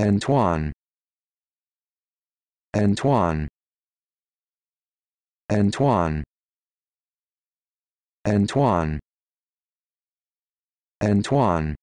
Antoine Antoine Antoine Antoine Antoine